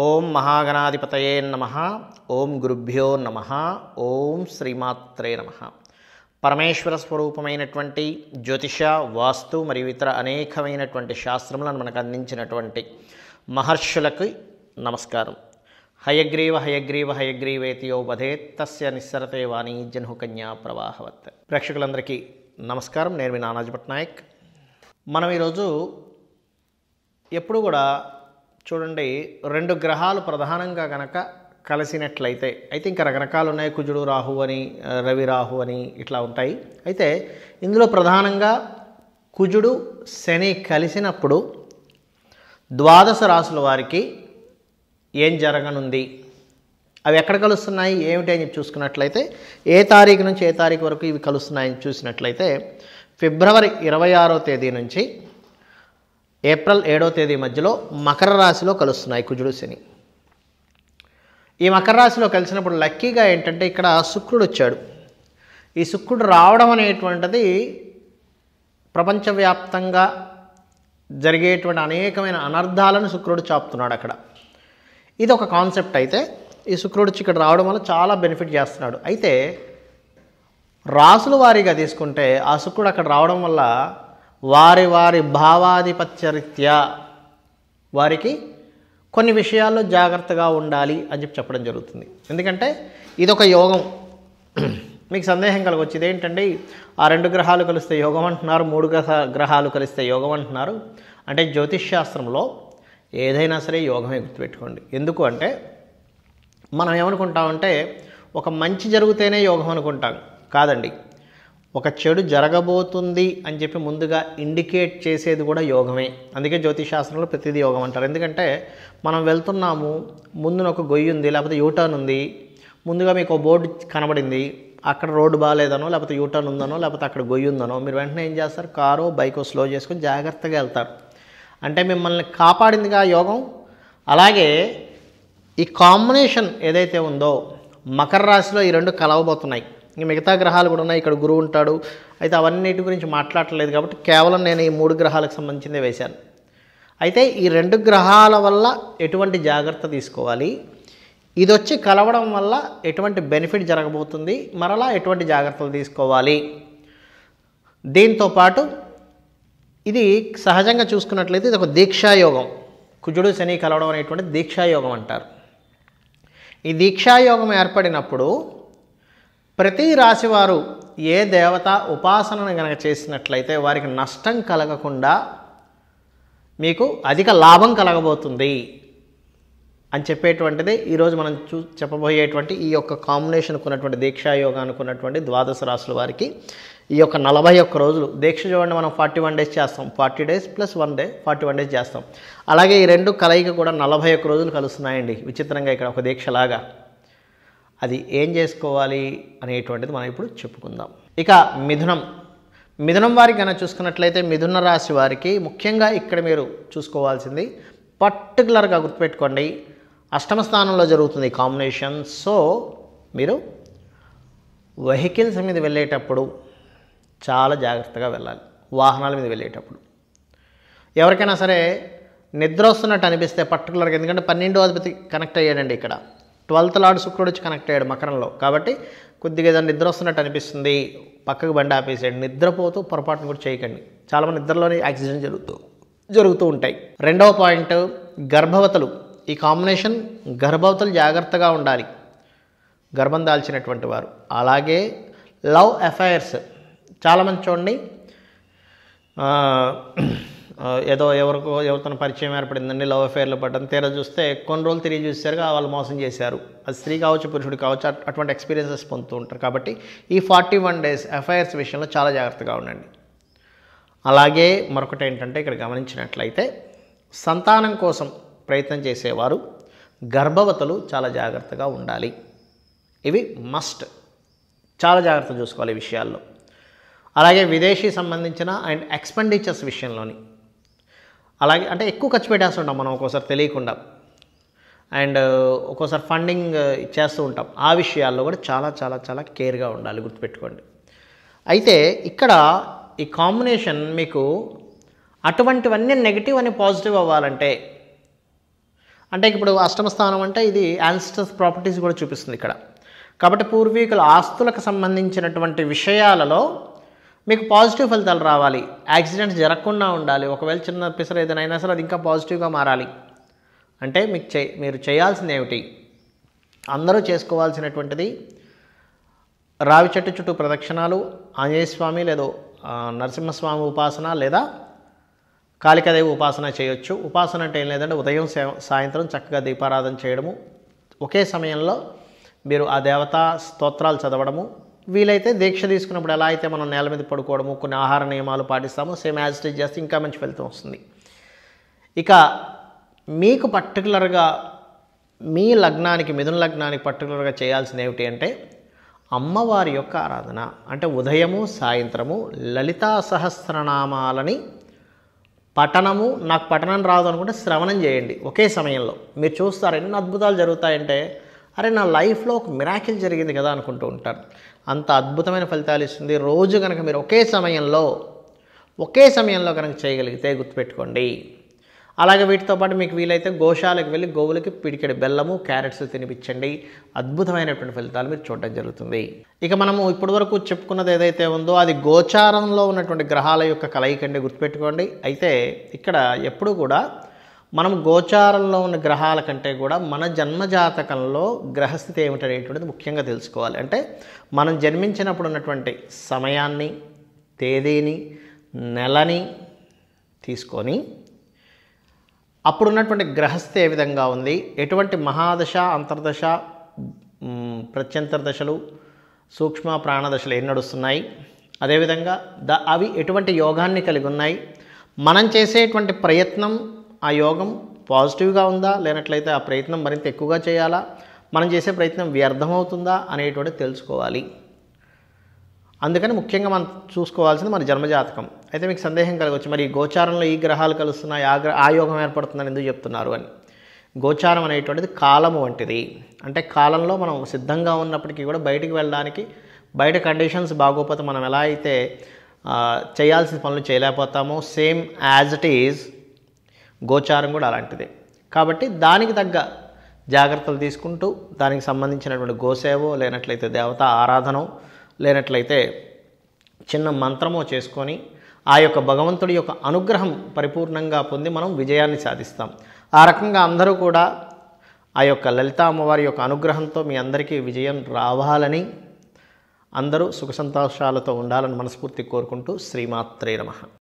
ఓం మహాగణాధిపతయే నమ ఓం గురుభ్యో నమ ఓం శ్రీమాత్రే నమ పరమేశ్వర స్వరూపమైనటువంటి జ్యోతిష వాస్తు మరియు ఇతర అనేకమైనటువంటి శాస్త్రములను మనకు అందించినటువంటి మహర్షులకు నమస్కారం హయగ్రీవ హయగ్రీవ హయగ్రీవేతియో వధేత్ తస్య నిస్సరతే వాణి కన్యా ప్రవాహవత్ ప్రేక్షకులందరికీ నమస్కారం నేను మీ నానాజ్ పట్నాయక్ మనం ఈరోజు ఎప్పుడు కూడా చూడండి రెండు గ్రహాలు ప్రధానంగా కనుక కలిసినట్లయితే అయితే ఇంకా రకరకాలు ఉన్నాయి కుజుడు రాహు అని రవి రాహు అని ఇట్లా ఉంటాయి అయితే ఇందులో ప్రధానంగా కుజుడు శని కలిసినప్పుడు ద్వాదశ రాసుల వారికి ఏం జరగనుంది అవి ఎక్కడ కలుస్తున్నాయి ఏమిటి అని చూసుకున్నట్లయితే ఏ తారీఖు నుంచి ఏ తారీఖు వరకు ఇవి కలుస్తున్నాయని చూసినట్లయితే ఫిబ్రవరి ఇరవై ఆరో తేదీ నుంచి ఏప్రిల్ ఏడో తేదీ మధ్యలో మకర రాశిలో కలుస్తున్నాయి కుజుడు శని ఈ మకర రాశిలో కలిసినప్పుడు లక్కీగా ఏంటంటే ఇక్కడ శుక్రుడు వచ్చాడు ఈ శుక్రుడు రావడం అనేటువంటిది ప్రపంచవ్యాప్తంగా జరిగేటువంటి అనేకమైన అనర్థాలను శుక్రుడు చాపుతున్నాడు అక్కడ ఇది ఒక కాన్సెప్ట్ అయితే ఈ శుక్రుడు ఇక్కడ రావడం వల్ల చాలా బెనిఫిట్ చేస్తున్నాడు అయితే రాసుల వారీగా తీసుకుంటే ఆ శుక్రుడు అక్కడ రావడం వల్ల వారి వారి భావాధిపత్యరీత్యా వారికి కొన్ని విషయాల్లో జాగ్రత్తగా ఉండాలి అని చెప్పి చెప్పడం జరుగుతుంది ఎందుకంటే ఇదొక యోగం మీకు సందేహం కలగవచ్చు ఏంటండి ఆ రెండు గ్రహాలు కలిస్తే యోగం అంటున్నారు మూడు గ్రహ గ్రహాలు కలిస్తే యోగం అంటున్నారు అంటే జ్యోతిష్ శాస్త్రంలో ఏదైనా సరే యోగమే గుర్తుపెట్టుకోండి ఎందుకు అంటే మనం ఏమనుకుంటామంటే ఒక మంచి జరిగితేనే యోగం అనుకుంటాం కాదండి ఒక చెడు జరగబోతుంది అని చెప్పి ముందుగా ఇండికేట్ చేసేది కూడా యోగమే అందుకే జ్యోతిశాస్త్రంలో ప్రతిదీ యోగం అంటారు ఎందుకంటే మనం వెళ్తున్నాము ముందున ఒక గొయ్యి ఉంది లేకపోతే యూటర్న్ ఉంది ముందుగా మీకు బోర్డు కనబడింది అక్కడ రోడ్డు బాగాలేదనో లేకపోతే యూటర్న్ ఉందనో లేకపోతే అక్కడ గొయ్యి ఉందనో మీరు వెంటనే ఏం చేస్తారు కారో బైకో స్లో చేసుకొని జాగ్రత్తగా వెళ్తారు అంటే మిమ్మల్ని కాపాడిందిగా యోగం అలాగే ఈ కాంబినేషన్ ఏదైతే ఉందో మకర రాశిలో ఈ రెండు కలవబోతున్నాయి ఇంక మిగతా గ్రహాలు కూడా ఉన్నాయి ఇక్కడ గురువు ఉంటాడు అయితే అవన్నిటి గురించి మాట్లాడలేదు కాబట్టి కేవలం నేను ఈ మూడు గ్రహాలకు సంబంధించింది వేశాను అయితే ఈ రెండు గ్రహాల వల్ల ఎటువంటి జాగ్రత్త తీసుకోవాలి ఇది వచ్చి కలవడం వల్ల ఎటువంటి బెనిఫిట్ జరగబోతుంది మరలా ఎటువంటి జాగ్రత్తలు తీసుకోవాలి దీంతోపాటు ఇది సహజంగా చూసుకున్నట్లయితే ఇది ఒక దీక్షాయోగం కుజుడు శని కలవడం అనేటువంటి దీక్షాయోగం అంటారు ఈ దీక్షాయోగం ఏర్పడినప్పుడు ప్రతి రాశివారు ఏ దేవత ఉపాసనను కనుక చేసినట్లయితే వారికి నష్టం కలగకుండా మీకు అధిక లాభం కలగబోతుంది అని చెప్పేటువంటిది ఈరోజు మనం చూ చెప్పబోయేటువంటి ఈ యొక్క కాంబినేషన్ కొన్నటువంటి దీక్షాయోగా అనుకున్నటువంటి ద్వాదశ రాశుల వారికి ఈ యొక్క నలభై ఒక్క రోజులు దీక్ష చూడండి మనం ఫార్టీ వన్ డేస్ చేస్తాం forty days plus one day forty one days చేస్తాం అలాగే ఈ రెండు కలయిక కూడా నలభై ఒక్క రోజులు కలుస్తున్నాయండి విచిత్రంగా ఇక్కడ ఒక దీక్షలాగా అది ఏం చేసుకోవాలి అనేటువంటిది మనం ఇప్పుడు చెప్పుకుందాం ఇక మిథునం మిథునం వారికి కనుక చూసుకున్నట్లయితే మిథున రాశి వారికి ముఖ్యంగా ఇక్కడ మీరు చూసుకోవాల్సింది పర్టికులర్గా గుర్తుపెట్టుకోండి అష్టమ స్థానంలో జరుగుతుంది కాంబినేషన్ సో మీరు వెహికల్స్ మీద వెళ్ళేటప్పుడు చాలా జాగ్రత్తగా వెళ్ళాలి వాహనాల మీద వెళ్ళేటప్పుడు ఎవరికైనా సరే నిద్ర వస్తున్నట్టు అనిపిస్తే పర్టికులర్గా ఎందుకంటే పన్నెండో అధిపతి కనెక్ట్ అయ్యాడండి ఇక్కడ ట్వెల్త్ లార్డ్ శుక్రుడు వచ్చి కనెక్ట్ అయ్యాడు మకరంలో కాబట్టి కొద్దిగా ఏదైనా నిద్ర వస్తున్నట్టు అనిపిస్తుంది పక్కకు బండి ఆపేసాడు నిద్రపోతూ పొరపాటును కూడా చేయకండి చాలామంది నిద్రలోనే యాక్సిడెంట్ జరుగుతూ జరుగుతూ ఉంటాయి రెండవ పాయింట్ గర్భవతలు ఈ కాంబినేషన్ గర్భవతలు జాగ్రత్తగా ఉండాలి గర్భం దాల్చినటువంటి వారు అలాగే లవ్ ఎఫైర్స్ చాలామంది చూడండి ఏదో ఎవరికో ఎవరితో పరిచయం ఏర్పడిందండి లవ్ అఫేర్లు పడ్డం తీరా చూస్తే కొన్ని రోజులు తిరిగి చూసేసరిగా వాళ్ళు మోసం చేశారు అది స్త్రీ కావచ్చు పురుషుడు కావచ్చు అటువంటి ఎక్స్పీరియన్సెస్ పొందుతూ ఉంటారు కాబట్టి ఈ ఫార్టీ వన్ డేస్ ఎఫ్ఐఆర్స్ విషయంలో చాలా జాగ్రత్తగా ఉండండి అలాగే మరొకటి ఏంటంటే ఇక్కడ గమనించినట్లయితే సంతానం కోసం ప్రయత్నం చేసేవారు గర్భవతులు చాలా జాగ్రత్తగా ఉండాలి ఇవి మస్ట్ చాలా జాగ్రత్త చూసుకోవాలి ఈ విషయాల్లో అలాగే విదేశీ సంబంధించిన అండ్ ఎక్స్పెండిచర్స్ విషయంలోని అలాగే అంటే ఎక్కువ ఖర్చు ఉంటాం మనం ఒక్కోసారి తెలియకుండా అండ్ ఒక్కోసారి ఫండింగ్ చేస్తూ ఉంటాం ఆ విషయాల్లో కూడా చాలా చాలా చాలా కేర్గా ఉండాలి గుర్తుపెట్టుకోండి అయితే ఇక్కడ ఈ కాంబినేషన్ మీకు అటువంటివన్నీ నెగిటివ్ అని పాజిటివ్ అవ్వాలంటే అంటే ఇప్పుడు అష్టమ స్థానం అంటే ఇది యాన్సిటర్స్ ప్రాపర్టీస్ కూడా చూపిస్తుంది ఇక్కడ కాబట్టి పూర్వీకుల ఆస్తులకు సంబంధించినటువంటి విషయాలలో మీకు పాజిటివ్ ఫలితాలు రావాలి యాక్సిడెంట్స్ జరగకుండా ఉండాలి ఒకవేళ చిన్న పిసర్ ఏదైనా అయినా సరే అది ఇంకా పాజిటివ్గా మారాలి అంటే మీకు చే మీరు చేయాల్సింది ఏమిటి అందరూ చేసుకోవాల్సినటువంటిది రావి చెట్టు చుట్టూ ప్రదక్షిణాలు ఆంజనేయ స్వామి లేదో నరసింహస్వామి ఉపాసన లేదా కాళికాదేవి ఉపాసన చేయొచ్చు ఉపాసన అంటే ఏం లేదంటే ఉదయం సాయంత్రం చక్కగా దీపారాధన చేయడము ఒకే సమయంలో మీరు ఆ దేవతా స్తోత్రాలు చదవడము వీలైతే దీక్ష తీసుకున్నప్పుడు ఎలా అయితే మనం నేల మీద పడుకోవడము కొన్ని ఆహార నియమాలు పాటిస్తామో సేమ్ యాజ్ ఇట్ చేస్తే ఇంకా మంచి ఫలితం వస్తుంది ఇక మీకు పర్టికులర్గా మీ లగ్నానికి మిథున లగ్నానికి పర్టికులర్గా చేయాల్సింది ఏమిటి అంటే అమ్మవారి యొక్క ఆరాధన అంటే ఉదయము సాయంత్రము లలితా సహస్రనామాలని పఠనము నాకు పఠనం రాదు అనుకుంటే శ్రవణం చేయండి ఒకే సమయంలో మీరు చూస్తారు ఎన్ని అద్భుతాలు జరుగుతాయంటే అరే నా లైఫ్లో ఒక మిరాకిల్ జరిగింది కదా అనుకుంటూ ఉంటారు అంత అద్భుతమైన ఫలితాలు ఇస్తుంది రోజు కనుక మీరు ఒకే సమయంలో ఒకే సమయంలో కనుక చేయగలిగితే గుర్తుపెట్టుకోండి అలాగే వీటితో పాటు మీకు వీలైతే గోశాలకు వెళ్ళి గోవులకి పిడికెడు బెల్లము క్యారెట్స్ తినిపించండి అద్భుతమైనటువంటి ఫలితాలు మీరు చూడడం జరుగుతుంది ఇక మనము ఇప్పటివరకు చెప్పుకున్నది ఏదైతే ఉందో అది గోచారంలో ఉన్నటువంటి గ్రహాల యొక్క కలయికండి గుర్తుపెట్టుకోండి అయితే ఇక్కడ ఎప్పుడూ కూడా మనం గోచారంలో ఉన్న గ్రహాల కంటే కూడా మన జన్మజాతకంలో గ్రహస్థితి ఏమిటనేటువంటిది ముఖ్యంగా తెలుసుకోవాలి అంటే మనం జన్మించినప్పుడు ఉన్నటువంటి సమయాన్ని తేదీని నెలని తీసుకొని అప్పుడున్నటువంటి గ్రహస్థితి ఏ విధంగా ఉంది ఎటువంటి మహాదశ అంతర్దశ ప్రత్యంతర దశలు సూక్ష్మ ప్రాణదశలు ఏం నడుస్తున్నాయి అదేవిధంగా ద అవి ఎటువంటి యోగాన్ని కలిగి ఉన్నాయి మనం చేసేటువంటి ప్రయత్నం ఆ యోగం పాజిటివ్గా ఉందా లేనట్లయితే ఆ ప్రయత్నం మరింత ఎక్కువగా చేయాలా మనం చేసే ప్రయత్నం వ్యర్థమవుతుందా అనేటువంటి తెలుసుకోవాలి అందుకని ముఖ్యంగా మనం చూసుకోవాల్సింది మన జన్మజాతకం అయితే మీకు సందేహం కలగవచ్చు మరి గోచారంలో ఈ గ్రహాలు కలుస్తున్నాయి ఆ గ్రహ ఆ యోగం ఏర్పడుతుందని ఎందుకు చెప్తున్నారు అని గోచారం అనేటువంటిది కాలము వంటిది అంటే కాలంలో మనం సిద్ధంగా ఉన్నప్పటికీ కూడా బయటికి వెళ్ళడానికి బయట కండిషన్స్ బాగోకపోతే మనం ఎలా అయితే చేయాల్సిన పనులు చేయలేకపోతామో సేమ్ యాజ్ ఇట్ ఈజ్ గోచారం కూడా అలాంటిదే కాబట్టి దానికి తగ్గ జాగ్రత్తలు తీసుకుంటూ దానికి సంబంధించినటువంటి గోసేవో లేనట్లయితే దేవత ఆరాధనో లేనట్లయితే చిన్న మంత్రమో చేసుకొని ఆ యొక్క భగవంతుడి యొక్క అనుగ్రహం పరిపూర్ణంగా పొంది మనం విజయాన్ని సాధిస్తాం ఆ రకంగా అందరూ కూడా ఆ యొక్క లలిత అమ్మవారి యొక్క అనుగ్రహంతో మీ అందరికీ విజయం రావాలని అందరూ సుఖ సంతోషాలతో ఉండాలని మనస్ఫూర్తి కోరుకుంటూ శ్రీమాత్రే నమ